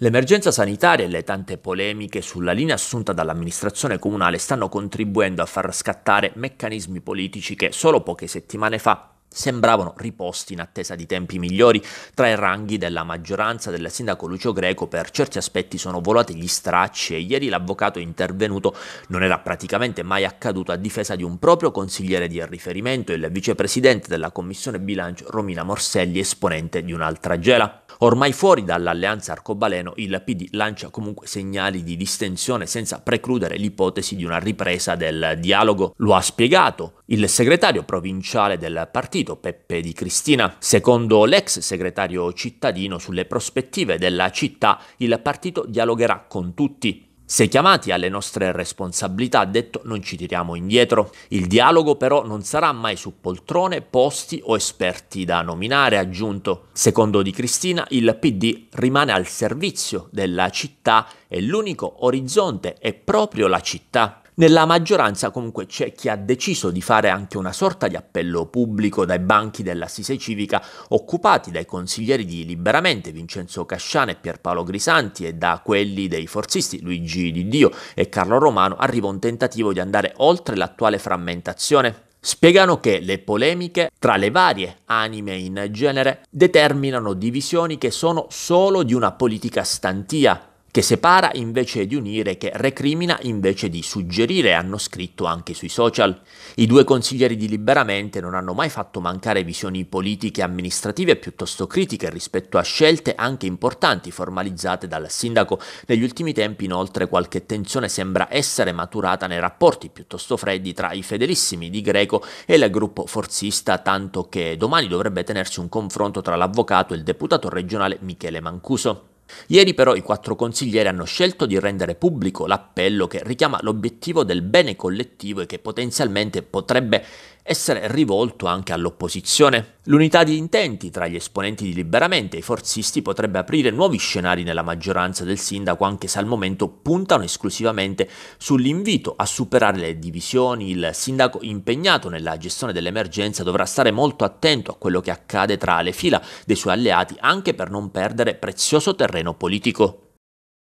L'emergenza sanitaria e le tante polemiche sulla linea assunta dall'amministrazione comunale stanno contribuendo a far scattare meccanismi politici che solo poche settimane fa sembravano riposti in attesa di tempi migliori. Tra i ranghi della maggioranza del sindaco Lucio Greco per certi aspetti sono volati gli stracci e ieri l'avvocato intervenuto non era praticamente mai accaduto a difesa di un proprio consigliere di riferimento, il vicepresidente della commissione bilancio Romina Morselli, esponente di un'altra gela. Ormai fuori dall'alleanza arcobaleno, il PD lancia comunque segnali di distensione senza precludere l'ipotesi di una ripresa del dialogo. Lo ha spiegato il segretario provinciale del partito, Peppe Di Cristina. Secondo l'ex segretario cittadino, sulle prospettive della città, il partito dialogherà con tutti. Se chiamati alle nostre responsabilità, detto, non ci tiriamo indietro. Il dialogo però non sarà mai su poltrone, posti o esperti da nominare, aggiunto. Secondo Di Cristina, il PD rimane al servizio della città e l'unico orizzonte è proprio la città. Nella maggioranza comunque c'è chi ha deciso di fare anche una sorta di appello pubblico dai banchi dell'assise civica occupati dai consiglieri di Liberamente Vincenzo Casciano e Pierpaolo Grisanti e da quelli dei forzisti Luigi Di Dio e Carlo Romano arriva un tentativo di andare oltre l'attuale frammentazione spiegano che le polemiche tra le varie anime in genere determinano divisioni che sono solo di una politica stantia, che separa invece di unire, che recrimina invece di suggerire, hanno scritto anche sui social. I due consiglieri di Liberamente non hanno mai fatto mancare visioni politiche e amministrative piuttosto critiche rispetto a scelte anche importanti formalizzate dal sindaco. Negli ultimi tempi inoltre qualche tensione sembra essere maturata nei rapporti piuttosto freddi tra i fedelissimi di Greco e il gruppo forzista, tanto che domani dovrebbe tenersi un confronto tra l'avvocato e il deputato regionale Michele Mancuso. Ieri però i quattro consiglieri hanno scelto di rendere pubblico l'appello che richiama l'obiettivo del bene collettivo e che potenzialmente potrebbe essere rivolto anche all'opposizione. L'unità di intenti tra gli esponenti di Liberamente e i forzisti potrebbe aprire nuovi scenari nella maggioranza del sindaco anche se al momento puntano esclusivamente sull'invito a superare le divisioni. Il sindaco impegnato nella gestione dell'emergenza dovrà stare molto attento a quello che accade tra le fila dei suoi alleati anche per non perdere prezioso terreno politico.